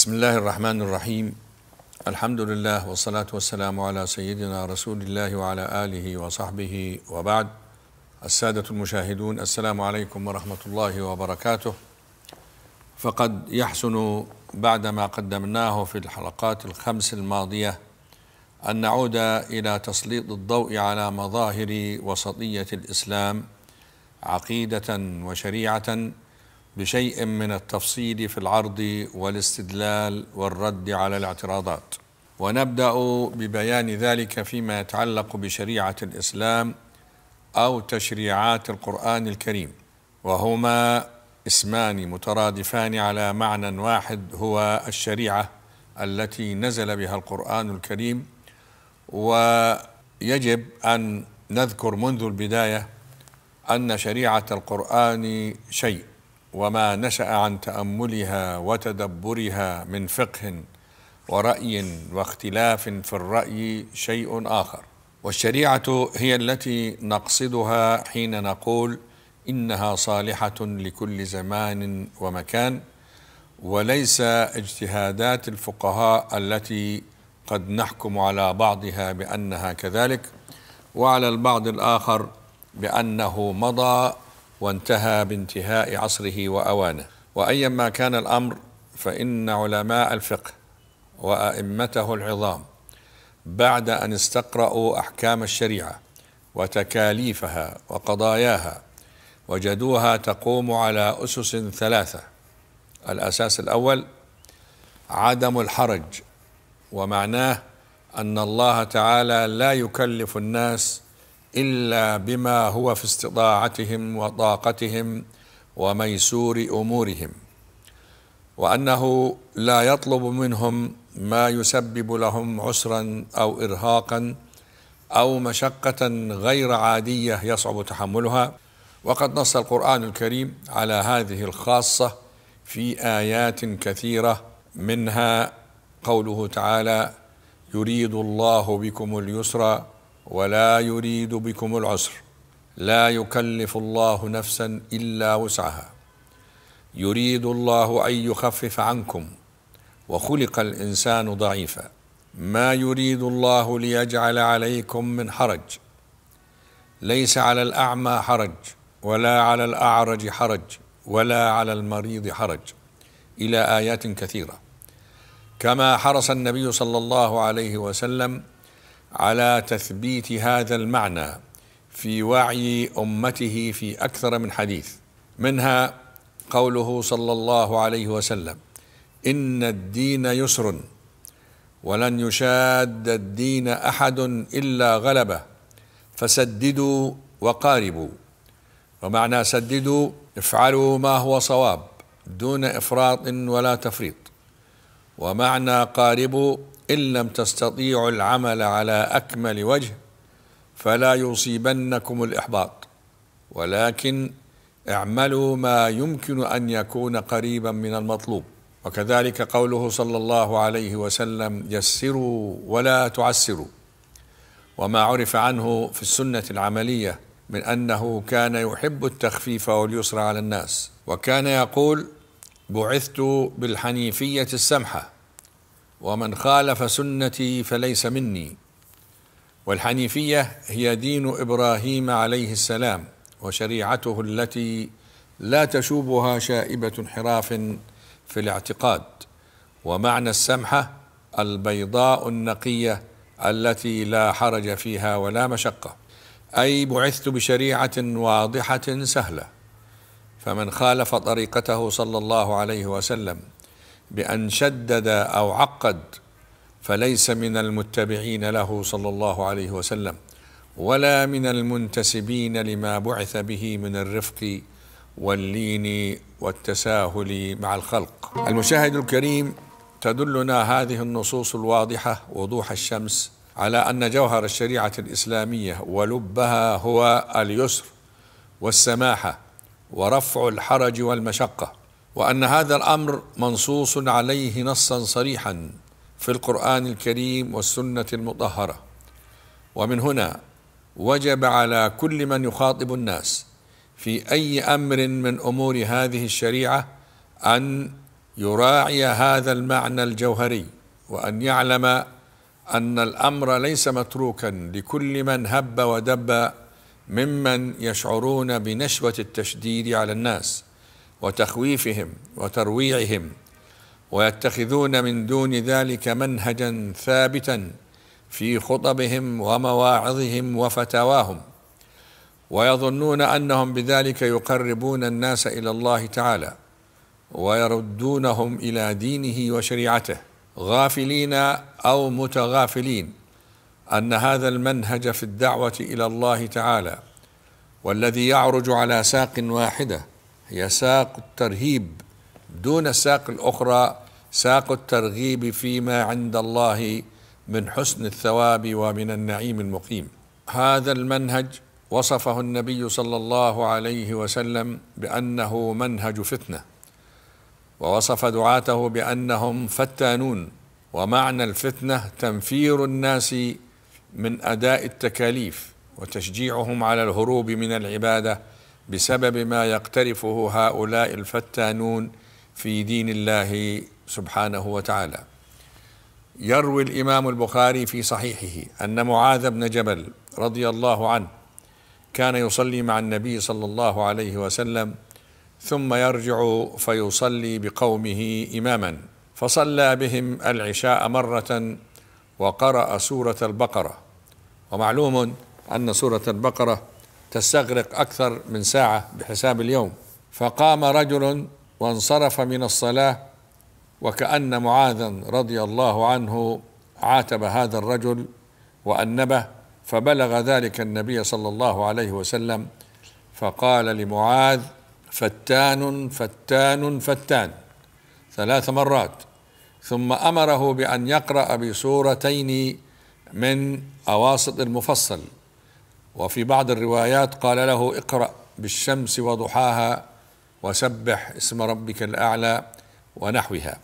بسم الله الرحمن الرحيم الحمد لله والصلاة والسلام على سيدنا رسول الله وعلى آله وصحبه وبعد السادة المشاهدون السلام عليكم ورحمة الله وبركاته فقد يحسن بعدما قدمناه في الحلقات الخمس الماضية أن نعود إلى تسليط الضوء على مظاهر وسطية الإسلام عقيدة وشريعة بشيء من التفصيل في العرض والاستدلال والرد على الاعتراضات ونبدا ببيان ذلك فيما يتعلق بشريعه الاسلام او تشريعات القران الكريم وهما اسمان مترادفان على معنى واحد هو الشريعه التي نزل بها القران الكريم ويجب ان نذكر منذ البدايه ان شريعه القران شيء وما نشا عن تاملها وتدبرها من فقه وراي واختلاف في الراي شيء اخر والشريعه هي التي نقصدها حين نقول انها صالحه لكل زمان ومكان وليس اجتهادات الفقهاء التي قد نحكم على بعضها بانها كذلك وعلى البعض الاخر بانه مضى وانتهى بانتهاء عصره واوانه وايما كان الامر فان علماء الفقه وائمته العظام بعد ان استقرأوا احكام الشريعه وتكاليفها وقضاياها وجدوها تقوم على اسس ثلاثه الاساس الاول عدم الحرج ومعناه ان الله تعالى لا يكلف الناس الا بما هو في استطاعتهم وطاقتهم وميسور امورهم وانه لا يطلب منهم ما يسبب لهم عسرا او ارهاقا او مشقه غير عاديه يصعب تحملها وقد نص القران الكريم على هذه الخاصه في ايات كثيره منها قوله تعالى يريد الله بكم اليسر ولا يريد بكم العسر لا يكلف الله نفسا الا وسعها يريد الله ان يخفف عنكم وخلق الانسان ضعيفا ما يريد الله ليجعل عليكم من حرج ليس على الاعمى حرج ولا على الاعرج حرج ولا على المريض حرج الى ايات كثيره كما حرص النبي صلى الله عليه وسلم على تثبيت هذا المعنى في وعي امته في اكثر من حديث منها قوله صلى الله عليه وسلم ان الدين يسر ولن يشاد الدين احد الا غلبه فسددوا وقاربوا ومعنى سددوا افعلوا ما هو صواب دون افراط ولا تفريط ومعنى قاربوا إن لم تستطيعوا العمل على أكمل وجه فلا يصيبنكم الإحباط ولكن اعملوا ما يمكن أن يكون قريبا من المطلوب وكذلك قوله صلى الله عليه وسلم يسروا ولا تعسروا وما عرف عنه في السنة العملية من أنه كان يحب التخفيف واليسر على الناس وكان يقول بعثت بالحنيفية السمحة ومن خالف سنتي فليس مني والحنيفيه هي دين ابراهيم عليه السلام وشريعته التي لا تشوبها شائبه انحراف في الاعتقاد ومعنى السمحه البيضاء النقيه التي لا حرج فيها ولا مشقه اي بعثت بشريعه واضحه سهله فمن خالف طريقته صلى الله عليه وسلم بأن شدد أو عقد فليس من المتبعين له صلى الله عليه وسلم ولا من المنتسبين لما بعث به من الرفق واللين والتساهل مع الخلق المشاهد الكريم تدلنا هذه النصوص الواضحة وضوح الشمس على أن جوهر الشريعة الإسلامية ولبها هو اليسر والسماحة ورفع الحرج والمشقة وان هذا الامر منصوص عليه نصا صريحا في القران الكريم والسنه المطهره ومن هنا وجب على كل من يخاطب الناس في اي امر من امور هذه الشريعه ان يراعي هذا المعنى الجوهري وان يعلم ان الامر ليس متروكا لكل من هب ودب ممن يشعرون بنشوه التشديد على الناس وتخويفهم وترويعهم ويتخذون من دون ذلك منهجا ثابتا في خطبهم ومواعظهم وفتاواهم ويظنون انهم بذلك يقربون الناس الى الله تعالى ويردونهم الى دينه وشريعته غافلين او متغافلين ان هذا المنهج في الدعوه الى الله تعالى والذي يعرج على ساق واحده هي ساق الترهيب دون الساق الأخرى ساق الترغيب فيما عند الله من حسن الثواب ومن النعيم المقيم هذا المنهج وصفه النبي صلى الله عليه وسلم بأنه منهج فتنة ووصف دعاته بأنهم فتانون ومعنى الفتنة تنفير الناس من أداء التكاليف وتشجيعهم على الهروب من العبادة بسبب ما يقترفه هؤلاء الفتانون في دين الله سبحانه وتعالى يروي الامام البخاري في صحيحه ان معاذ بن جبل رضي الله عنه كان يصلي مع النبي صلى الله عليه وسلم ثم يرجع فيصلي بقومه اماما فصلى بهم العشاء مره وقرا سوره البقره ومعلوم ان سوره البقره تستغرق أكثر من ساعة بحساب اليوم فقام رجل وانصرف من الصلاة وكأن معاذا رضي الله عنه عاتب هذا الرجل وأنبه فبلغ ذلك النبي صلى الله عليه وسلم فقال لمعاذ فتان فتان فتان ثلاث مرات ثم امره بان يقرا بسورتين من اواسط المفصل وفي بعض الروايات قال له اقرأ بالشمس وضحاها وسبح اسم ربك الأعلى ونحوها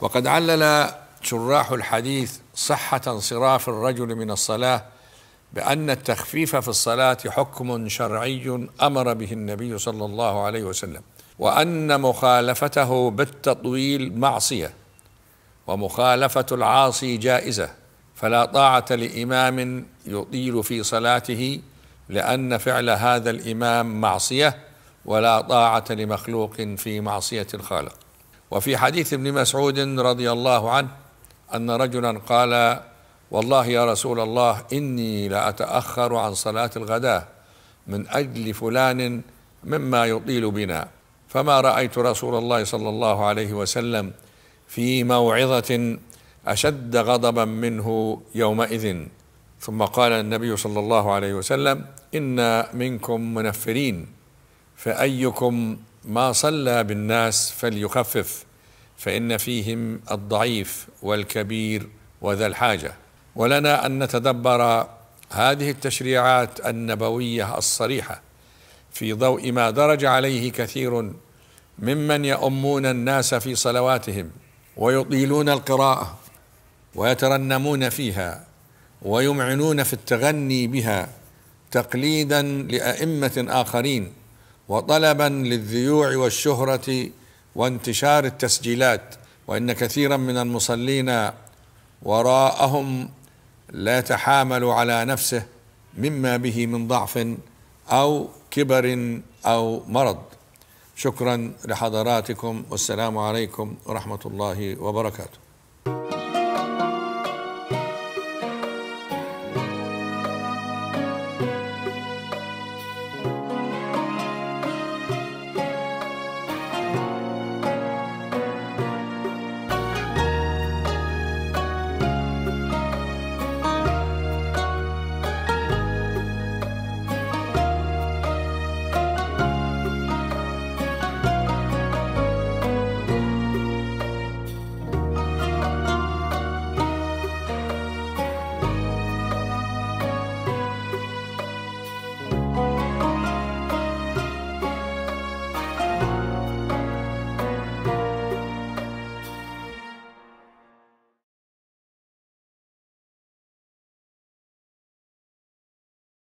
وقد علل شراح الحديث صحة انصراف الرجل من الصلاة بأن التخفيف في الصلاة حكم شرعي أمر به النبي صلى الله عليه وسلم وأن مخالفته بالتطويل معصية ومخالفة العاصي جائزة فلا طاعة لإمام يطيل في صلاته لان فعل هذا الامام معصيه ولا طاعه لمخلوق في معصيه الخالق وفي حديث ابن مسعود رضي الله عنه ان رجلا قال والله يا رسول الله اني لاتاخر عن صلاه الغداء من اجل فلان مما يطيل بنا فما رايت رسول الله صلى الله عليه وسلم في موعظه اشد غضبا منه يومئذ ثم قال النبي صلى الله عليه وسلم إن منكم منفرين فأيكم ما صلى بالناس فليخفف فإن فيهم الضعيف والكبير وذا الحاجة ولنا أن نتدبر هذه التشريعات النبوية الصريحة في ضوء ما درج عليه كثير ممن يؤمون الناس في صلواتهم ويطيلون القراءة ويترنمون فيها ويمعنون في التغني بها تقليدا لأئمة آخرين وطلبا للذيوع والشهرة وانتشار التسجيلات وإن كثيرا من المصلين وراءهم لا يتحامل على نفسه مما به من ضعف أو كبر أو مرض شكرا لحضراتكم والسلام عليكم ورحمة الله وبركاته